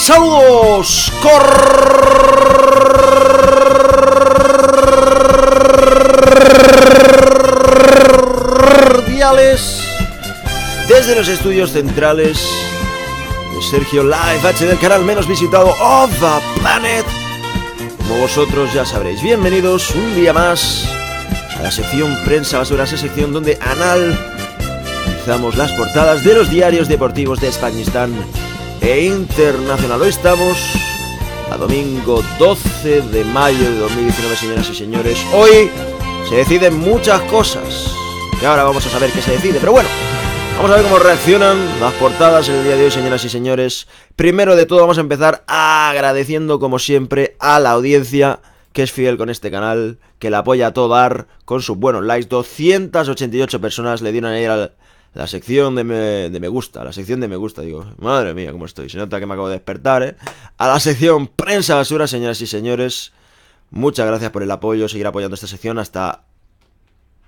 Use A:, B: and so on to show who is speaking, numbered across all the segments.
A: Saludos cordiales desde los estudios centrales de Sergio Live H del canal menos visitado of the planet. Como vosotros ya sabréis, bienvenidos un día más a la sección Prensa Basura, esa sección donde analizamos las portadas de los diarios deportivos de Españistán e internacional. Hoy estamos a domingo 12 de mayo de 2019, señoras y señores. Hoy se deciden muchas cosas, que ahora vamos a saber qué se decide, pero bueno. Vamos a ver cómo reaccionan las portadas en el día de hoy, señoras y señores. Primero de todo, vamos a empezar agradeciendo, como siempre, a la audiencia que es fiel con este canal, que la apoya a todo dar con sus buenos likes. 288 personas le dieron ir al, la sección de me, gusta, la sección de me gusta, digo, madre mía, cómo estoy. Se nota que me acabo de despertar, ¿eh? A la sección prensa basura, señoras y señores. Muchas gracias por el apoyo, seguir apoyando esta sección hasta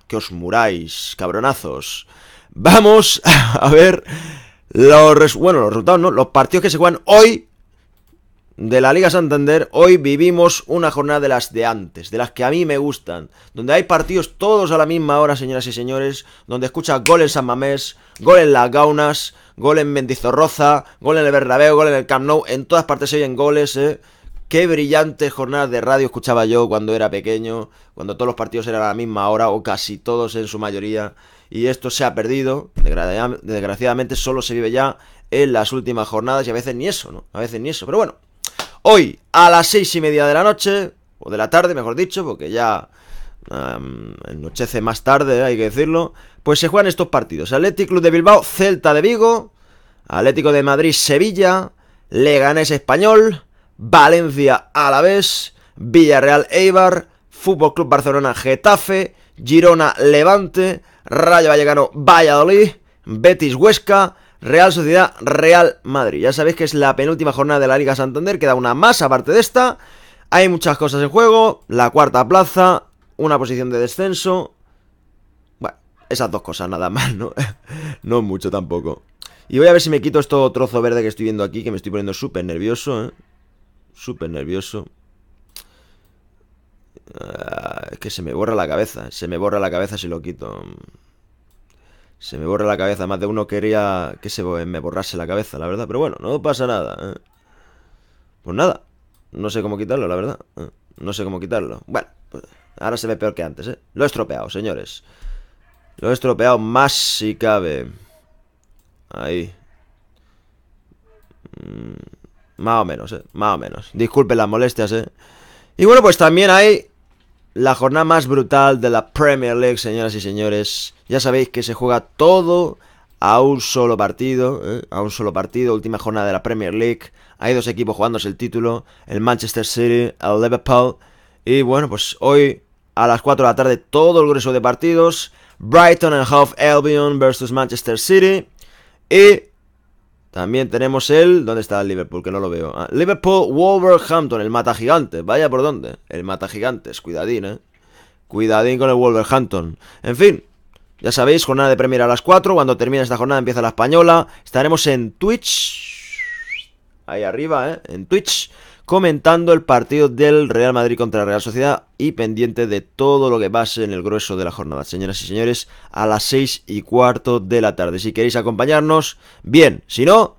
A: que os muráis, cabronazos. Vamos a ver los, bueno, los resultados, ¿no? Los partidos que se juegan hoy de la Liga Santander, hoy vivimos una jornada de las de antes, de las que a mí me gustan, donde hay partidos todos a la misma hora, señoras y señores, donde escuchas gol en San Mamés, gol en Las Gaunas, gol en Mendizorroza, gol en el Bernabéu, gol en el Camp Nou, en todas partes se oyen goles, ¿eh? Qué brillante jornada de radio escuchaba yo cuando era pequeño, cuando todos los partidos eran a la misma hora, o casi todos en su mayoría, y esto se ha perdido, desgraciadamente solo se vive ya en las últimas jornadas, y a veces ni eso, ¿no? A veces ni eso, pero bueno. Hoy, a las seis y media de la noche, o de la tarde, mejor dicho, porque ya anochece más tarde, hay que decirlo, pues se juegan estos partidos. Atlético Club de Bilbao, Celta de Vigo, Atlético de Madrid, Sevilla, Leganés Español, Valencia Alavés, Villarreal Eibar, Fútbol Club Barcelona Getafe, Girona Levante, Rayo Vallecano Valladolid, Betis Huesca, Real Sociedad, Real Madrid. Ya sabéis que es la penúltima jornada de la Liga Santander, queda una más aparte de esta. Hay muchas cosas en juego, la cuarta plaza, una posición de descenso. Bueno, esas dos cosas nada más, ¿no? no mucho tampoco. Y voy a ver si me quito esto trozo verde que estoy viendo aquí, que me estoy poniendo súper nervioso, ¿eh? Súper nervioso. Ah, es que se me borra la cabeza, se me borra la cabeza si lo quito. Se me borra la cabeza. Más de uno quería que se me borrase la cabeza, la verdad. Pero bueno, no pasa nada. ¿eh? Pues nada. No sé cómo quitarlo, la verdad. ¿eh? No sé cómo quitarlo. Bueno, pues, ahora se ve peor que antes, ¿eh? Lo he estropeado, señores. Lo he estropeado más si cabe. Ahí. Mm, más o menos, ¿eh? Más o menos. Disculpen las molestias, ¿eh? Y bueno, pues también hay la jornada más brutal de la Premier League, señoras y señores. Ya sabéis que se juega todo a un solo partido, eh, a un solo partido, última jornada de la Premier League. Hay dos equipos jugándose el título, el Manchester City, el Liverpool. Y bueno, pues hoy a las 4 de la tarde todo el grueso de partidos. Brighton and Half Albion versus Manchester City. Y también tenemos el... ¿Dónde está el Liverpool? Que no lo veo. Ah, Liverpool, Wolverhampton, el mata gigante. Vaya por dónde. El mata gigantes. Cuidadín, eh. Cuidadín con el Wolverhampton. En fin. Ya sabéis, jornada de Premier a las 4. Cuando termine esta jornada empieza la española. Estaremos en Twitch. Ahí arriba, eh. En Twitch. Comentando el partido del Real Madrid contra la Real Sociedad y pendiente de todo lo que pase en el grueso de la jornada. Señoras y señores, a las seis y cuarto de la tarde. Si queréis acompañarnos, bien. Si no,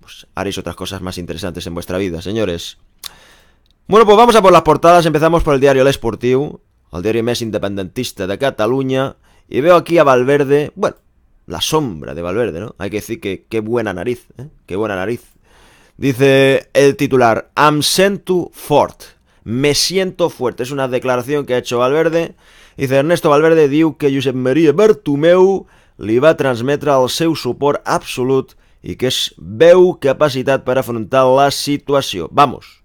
A: pues haréis otras cosas más interesantes en vuestra vida, señores. Bueno, pues vamos a por las portadas. Empezamos por el diario Lesportivo. el diario mes independentista de Cataluña. Y veo aquí a Valverde, bueno, la sombra de Valverde, ¿no? Hay que decir que qué buena nariz, ¿eh? Qué buena nariz. Dice el titular, Am to fort me siento fuerte. Es una declaración que ha hecho Valverde. Dice Ernesto Valverde diu que Josep Maria Bertumeu le va transmetre el seu suport absolut y que es veu capacitat para afrontar la situación. Vamos,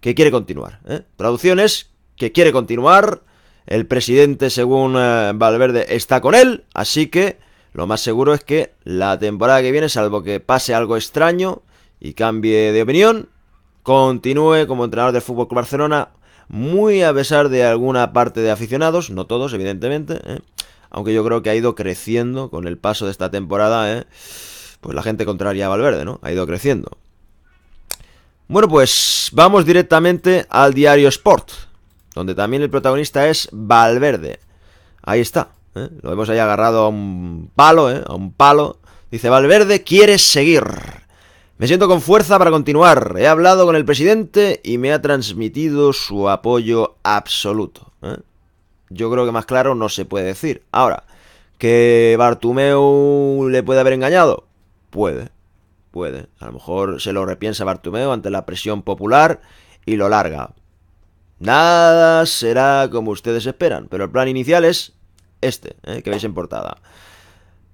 A: que quiere continuar. Eh? Traducciones. que quiere continuar. El presidente, según eh, Valverde, está con él, así que lo más seguro es que la temporada que viene, salvo que pase algo extraño y cambie de opinión, continúe como entrenador del Fútbol Barcelona, muy a pesar de alguna parte de aficionados, no todos, evidentemente, ¿eh? aunque yo creo que ha ido creciendo con el paso de esta temporada, ¿eh? pues la gente contraria a Valverde, ¿no? Ha ido creciendo. Bueno, pues vamos directamente al diario Sport, donde también el protagonista es Valverde. Ahí está, ¿eh? lo vemos ahí agarrado a un palo, a un palo. Dice Valverde quiere seguir. Me siento con fuerza para continuar. He hablado con el presidente y me ha transmitido su apoyo absoluto. ¿eh? Yo creo que más claro no se puede decir. Ahora, ¿que Bartumeu le puede haber engañado? Puede, puede. A lo mejor se lo repiensa Bartumeu ante la presión popular y lo larga. Nada será como ustedes esperan, pero el plan inicial es este, ¿eh? que veis en portada.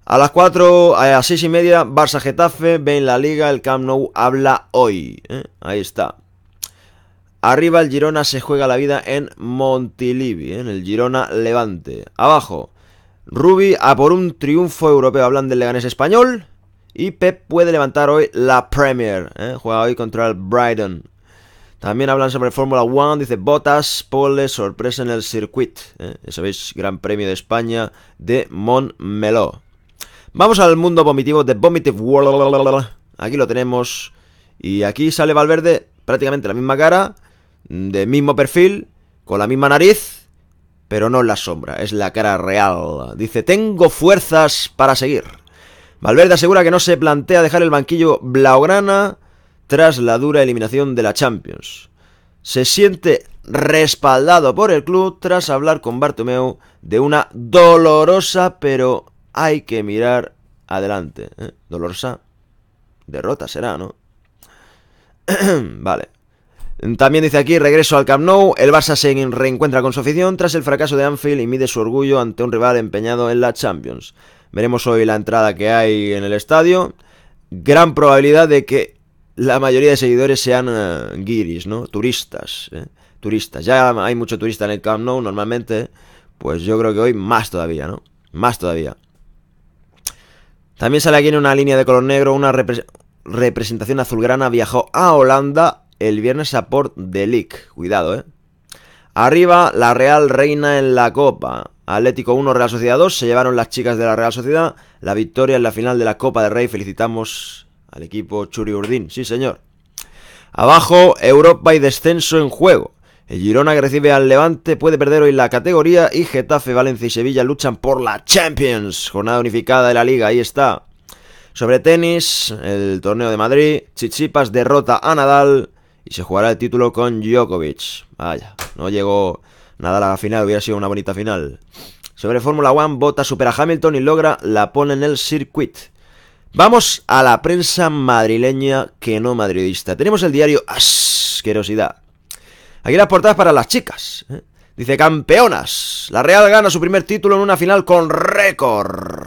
A: A las 4, eh, a las 6 y media, Barça Getafe, en la liga, el Camp Nou habla hoy. Eh, ahí está. Arriba el Girona se juega la vida en Montilivi, eh, en el Girona Levante. Abajo, Rubi a por un triunfo europeo, hablan del Leganés español. Y Pep puede levantar hoy la Premier, juega hoy contra el Brighton. También hablan sobre Fórmula 1, dice botas, pole, sorpresa en el circuit. Ya sabéis, Gran Premio de España de Montmeló. Vamos al mundo vomitivo de Vomitive World. Aquí lo tenemos. Y aquí sale Valverde prácticamente la misma cara, de mismo perfil, con la misma nariz, pero no la sombra, es la cara real. Dice, tengo fuerzas para seguir. Valverde asegura que no se plantea dejar el banquillo Blaugrana tras la dura eliminación de la Champions. Se siente respaldado por el club tras hablar con Bartomeu de una dolorosa pero hay que mirar adelante. ¿eh? Dolorosa Derrota será, ¿no? vale. También dice aquí, regreso al Camp Nou, el Barça se reencuentra con su afición tras el fracaso de Anfield y mide su orgullo ante un rival empeñado en la Champions. Veremos hoy la entrada que hay en el estadio. Gran probabilidad de que la mayoría de seguidores sean eh, guiris, ¿no? Turistas. ¿eh? Turistas. Ya hay mucho turista en el Camp Nou normalmente, pues yo creo que hoy más todavía, ¿no? Más todavía. También sale aquí en una línea de color negro una representación azulgrana viajó a Holanda el viernes a Port de Cuidado, ¿eh? Arriba, la Real Reina en la Copa. Atlético 1, Real Sociedad 2. Se llevaron las chicas de la Real Sociedad. La victoria en la final de la Copa de Rey. Felicitamos al equipo Churi Urdín. Sí, señor. Abajo, Europa y descenso en juego. El Girona recibe al Levante, puede perder hoy la categoría y Getafe, Valencia y Sevilla luchan por la Champions. Jornada unificada de la liga, ahí está. Sobre tenis, el torneo de Madrid, Chichipas derrota a Nadal y se jugará el título con Djokovic. Vaya, no llegó Nadal a la final, hubiera sido una bonita final. Sobre Fórmula 1, Bota supera a Hamilton y logra la pone en el circuit. Vamos a la prensa madrileña que no madridista. Tenemos el diario Asquerosidad Aquí las portadas para las chicas. ¿eh? Dice, campeonas. La Real gana su primer título en una final con récord.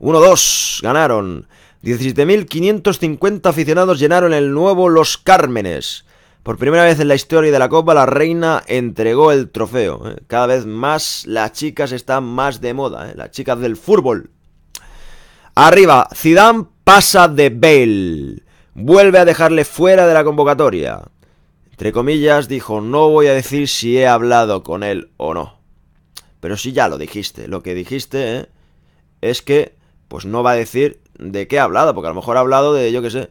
A: 1-2, ganaron. 17.550 aficionados llenaron el nuevo Los Cármenes. Por primera vez en la historia de la Copa, la reina entregó el trofeo. ¿eh? Cada vez más las chicas están más de moda, ¿eh? las chicas del fútbol. Arriba, Zidane pasa de Bale. Vuelve a dejarle fuera de la convocatoria. Entre comillas, dijo, no voy a decir si he hablado con él o no. Pero si ya lo dijiste, lo que dijiste ¿eh? es que, pues no va a decir de qué ha hablado, porque a lo mejor ha hablado de, yo qué sé,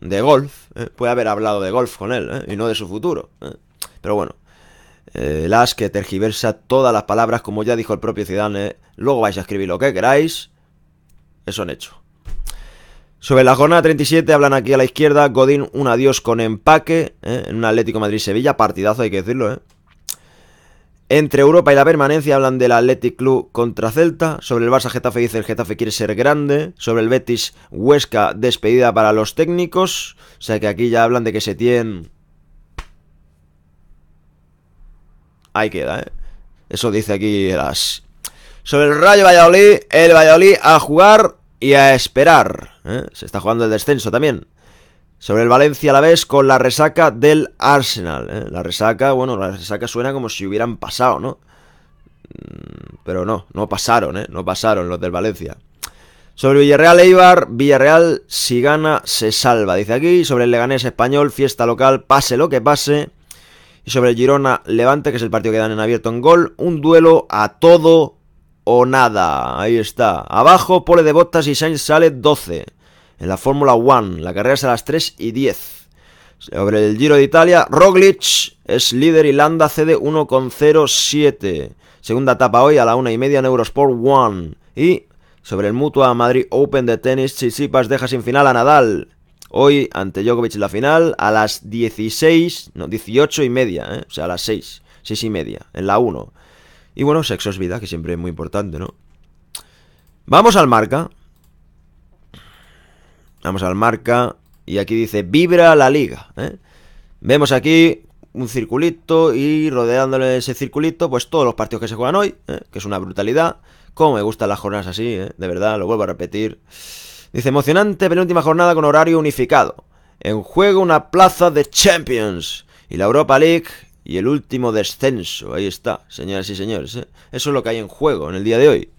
A: de golf. ¿eh? Puede haber hablado de golf con él, ¿eh? y no de su futuro. Pero bueno, las que tergiversa todas las palabras, como ya dijo el propio Zidane, luego vais a escribir lo que queráis, eso han hecho. Sobre la jornada 37 hablan aquí a la izquierda Godín un adiós con empaque eh, en un Atlético Madrid-Sevilla, partidazo hay que decirlo. Eh. Entre Europa y la permanencia hablan del Athletic Club contra Celta. Sobre el Barça Getafe dice el Getafe quiere ser grande. Sobre el Betis Huesca despedida para los técnicos. O sea que aquí ya hablan de que se tienen Ahí queda, ¿eh? Eso dice aquí AS Sobre el Rayo Valladolid, el Valladolid a jugar y a esperar. ¿eh? Se está jugando el descenso también. Sobre el Valencia a la vez con la resaca del Arsenal. ¿eh? La resaca, bueno, la resaca suena como si hubieran pasado, ¿no? Mm, pero no, no pasaron, ¿eh? No pasaron los del Valencia. Sobre Villarreal Eibar, Villarreal si gana se salva, dice aquí. Sobre el Leganés Español, fiesta local, pase lo que pase. Y sobre el Girona Levante, que es el partido que dan en abierto en gol, un duelo a todo o nada. Ahí está. Abajo, pole de botas y Sainz sale 12. En la Fórmula 1, la carrera es a las 3 y 10. Sobre el Giro de Italia, Roglic es líder y Landa cede 1,07. Segunda etapa hoy a la 1 y media en Eurosport 1. Y sobre el Mutua Madrid Open de tenis, Chisipas deja sin final a Nadal. Hoy ante Djokovic la final a las 16, no, 18 y media, ¿eh? o sea, a las 6, 6 y media, en la 1. Y bueno, sexo es vida, que siempre es muy importante, ¿no? Vamos al marca. Vamos al marca. Y aquí dice, vibra la liga. ¿eh? Vemos aquí un circulito y rodeándole ese circulito, pues todos los partidos que se juegan hoy, ¿eh? que es una brutalidad. Como me gustan las jornadas así, ¿eh? de verdad, lo vuelvo a repetir. Dice, emocionante penúltima jornada con horario unificado. En juego una plaza de Champions. Y la Europa League y el último descenso. Ahí está, señoras y señores. ¿eh? Eso es lo que hay en juego en el día de hoy.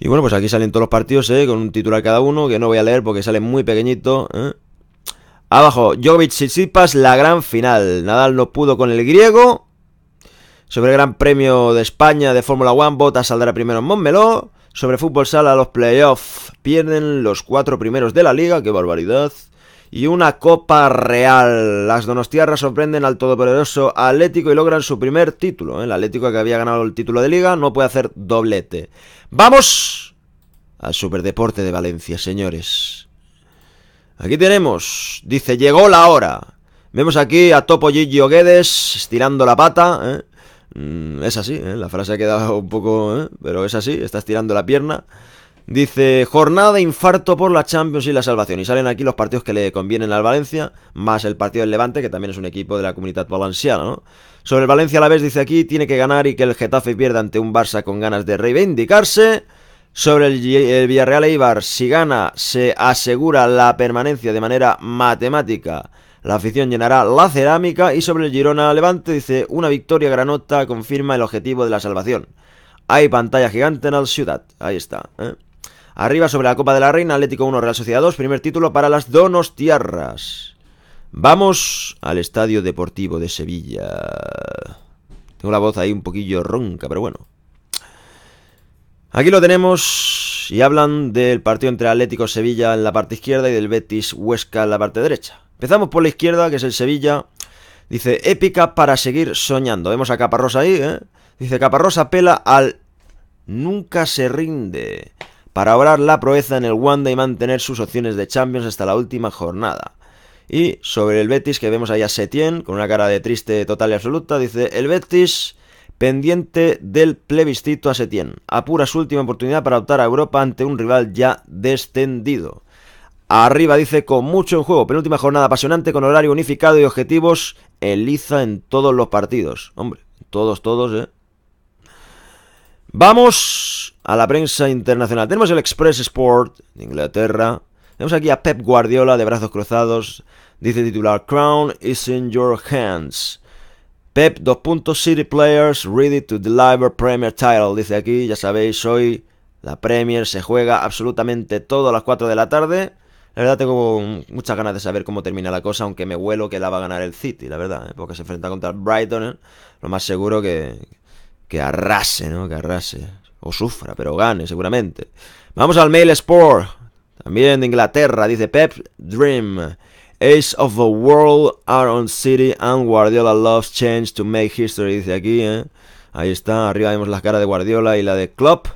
A: Y bueno, pues aquí salen todos los partidos, ¿eh? con un titular cada uno, que no voy a leer porque sale muy pequeñito. ¿eh? Abajo, Jovic y Chipas, la gran final. Nadal no pudo con el griego. Sobre el Gran Premio de España de Fórmula 1, Bota saldrá primero en Montmeló. Sobre Fútbol Sala, los playoffs pierden los cuatro primeros de la liga. ¡Qué barbaridad! y una Copa Real. Las donostiarras sorprenden al todopoderoso Atlético y logran su primer título. ¿eh? El Atlético que había ganado el título de liga no puede hacer doblete. ¡Vamos! Al Superdeporte de Valencia, señores. Aquí tenemos, dice, llegó la hora. Vemos aquí a Topo Gigi Guedes estirando la pata. ¿eh? Mm, es así, ¿eh? la frase ha quedado un poco, pero es así, está estirando la pierna. Dice, jornada infarto por la Champions y la salvación. Y salen aquí los partidos que le convienen al Valencia, más el partido del Levante, que también es un equipo de la comunidad valenciana, ¿no? Sobre el Valencia a la vez dice aquí, tiene que ganar y que el Getafe pierda ante un Barça con ganas de reivindicarse. Sobre el, el Villarreal Eibar, si gana, se asegura la permanencia de manera matemática. La afición llenará la cerámica. Y sobre el Girona Levante dice, una victoria granota confirma el objetivo de la salvación. Hay pantalla gigante en Al ciudad. Ahí está. ¿eh? Arriba sobre la Copa de la Reina, Atlético 1, Real Sociedad 2, primer título para las Donostiarras. Vamos al Estadio Deportivo de Sevilla. Tengo la voz ahí un poquillo ronca, pero bueno. Aquí lo tenemos y hablan del partido entre Atlético Sevilla en la parte izquierda y del Betis Huesca en la parte derecha. Empezamos por la izquierda, que es el Sevilla. Dice, épica para seguir soñando. Vemos a Caparrosa ahí, ¿eh? Dice, Caparrosa apela al nunca se rinde para obrar la proeza en el Wanda y mantener sus opciones de Champions hasta la última jornada. Y sobre el Betis, que vemos ahí a Setien, con una cara de triste total y absoluta, dice: El Betis pendiente del plebiscito a Setien. Apura su última oportunidad para optar a Europa ante un rival ya descendido. Arriba dice con mucho en juego, penúltima jornada apasionante con horario unificado y objetivos Eliza en todos los partidos. Hombre, todos, todos, ¿eh? Vamos a la prensa internacional. Tenemos el Express Sport de Inglaterra. Tenemos aquí a Pep Guardiola de brazos cruzados. Dice titular: Crown is in your hands. Pep, dos puntos, City Players, ready to deliver Premier title. Dice aquí, ya sabéis, hoy la Premier se juega absolutamente todo a las 4 de la tarde. La verdad tengo muchas ganas de saber cómo termina la cosa, aunque me huelo que la va a ganar el City, la verdad, ¿eh? porque se enfrenta contra el Brighton, ¿eh? lo más seguro que, que arrase, ¿no? Que arrase o sufra, pero gane seguramente. Vamos al Mail Sport, también de Inglaterra, dice Pep Dream. Ace of the World, Aaron City and Guardiola loves change to make history, dice aquí, ¿eh? Ahí está, arriba vemos la cara de Guardiola y la de Klopp.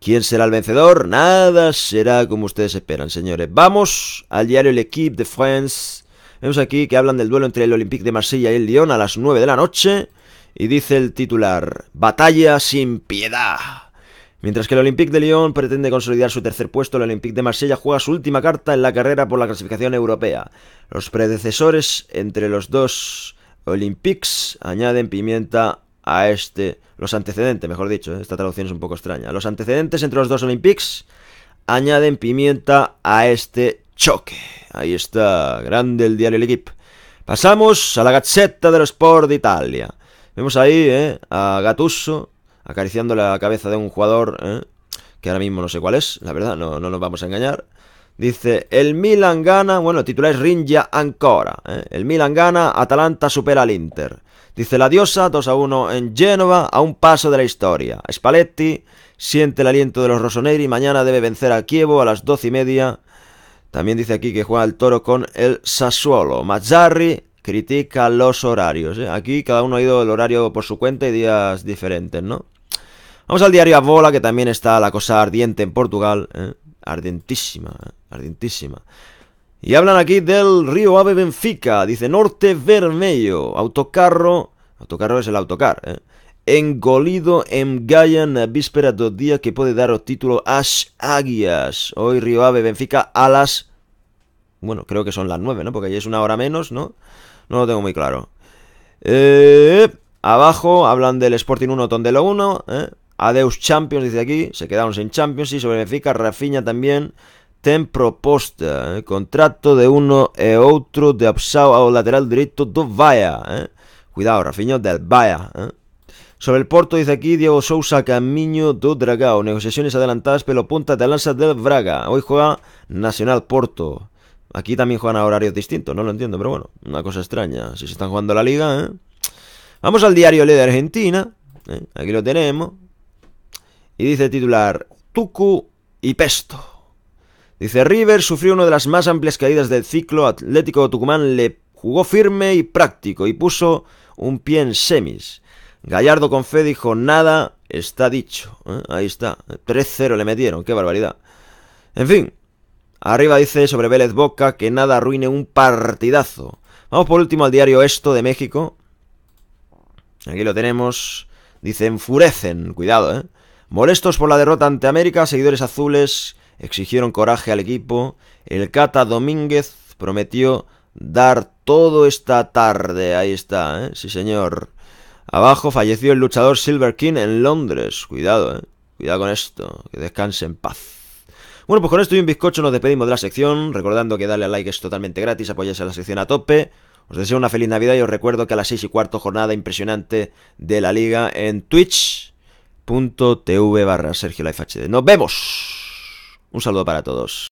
A: ¿Quién será el vencedor? Nada será como ustedes esperan, señores. Vamos al diario L'Equipe de France. Vemos aquí que hablan del duelo entre el Olympique de Marsella y el Lyon a las 9 de la noche y dice el titular, Batalla sin piedad. Mientras que el Olympique de Lyon pretende consolidar su tercer puesto, el Olympique de Marsella juega su última carta en la carrera por la clasificación europea. Los predecesores entre los dos Olympiques añaden pimienta a este, los antecedentes, mejor dicho, ¿eh? esta traducción es un poco extraña. Los antecedentes entre los dos Olympiques añaden pimienta a este choque. Ahí está, grande el diario El Pasamos a la Gazzetta dello Sport de Italia. Vemos ahí ¿eh? a Gatuso acariciando la cabeza de un jugador ¿eh? que ahora mismo no sé cuál es, la verdad, no, nos vamos a engañar. Dice, el Milan gana, bueno, el titular es Rinja Ancora. ¿eh? El Milan gana, Atalanta supera al Inter. Dice la diosa, 2 a 1 en Génova, a un paso de la historia. Spalletti siente el aliento de los Rossoneri, mañana debe vencer a Kievo a las 12 y media. También dice aquí que juega el toro con el Sassuolo. Mazzarri critica los horarios. ¿eh? Aquí cada uno ha ido el horario por su cuenta y días diferentes, ¿no? Vamos al diario Abola, que también está la cosa ardiente en Portugal. ¿eh? Ardientísima, ¿eh? Y hablan aquí del río Ave Benfica. Dice Norte Vermelho. Autocarro. Autocarro es el autocar. ¿eh? Engolido en Gaia víspera dos días que puede dar el título As Águias. Hoy Río Ave Benfica a las. Bueno, creo que son las nueve, ¿no? Porque ya es una hora menos, ¿no? No lo tengo muy claro. Eh, abajo hablan del Sporting 1, Tondelo 1. Eh. Adeus Champions, dice aquí. Se quedaron sin Champions. Y sobre Benfica, Rafinha también. Ten proposta. Eh. Contrato de uno e otro de a un lateral directo do vaya Cuidado, Rafinha del vaya Sobre el Porto, dice aquí Diego Sousa, Camino do Dragao. Negociaciones adelantadas, pelo punta de lanza del Braga. Hoy juega Nacional Porto. Aquí también juegan a horarios distintos, no lo entiendo, pero bueno, una cosa extraña. Si se están jugando la liga, ¿eh? Vamos al diario Le de Argentina. ¿eh? Aquí lo tenemos. Y dice titular: Tuku y Pesto. Dice River sufrió una de las más amplias caídas del ciclo. Atlético Tucumán le jugó firme y práctico y puso un pie en semis. Gallardo con fe dijo: Nada está dicho. ¿eh? Ahí está. 3-0 ¿eh? le metieron, qué barbaridad. En fin, Arriba dice sobre Vélez Boca que nada arruine un partidazo. Vamos por último al diario Esto de México. Aquí lo tenemos. Dice, enfurecen. Cuidado, ¿eh? Molestos por la derrota ante América, seguidores azules exigieron coraje al equipo. El Cata Domínguez prometió dar todo esta tarde. Ahí está, ¿eh? Sí, señor. Abajo falleció el luchador Silver King en Londres. Cuidado, ¿eh? Cuidado con esto. Que descanse en paz. Bueno, pues con esto y un bizcocho nos despedimos de la sección, recordando que darle a like es totalmente gratis, apoyáis a la sección a tope. Os deseo una feliz Navidad y os recuerdo que a las 6 y cuarto jornada impresionante de la liga en twitch.tv barra Sergio Nos vemos. Un saludo para todos.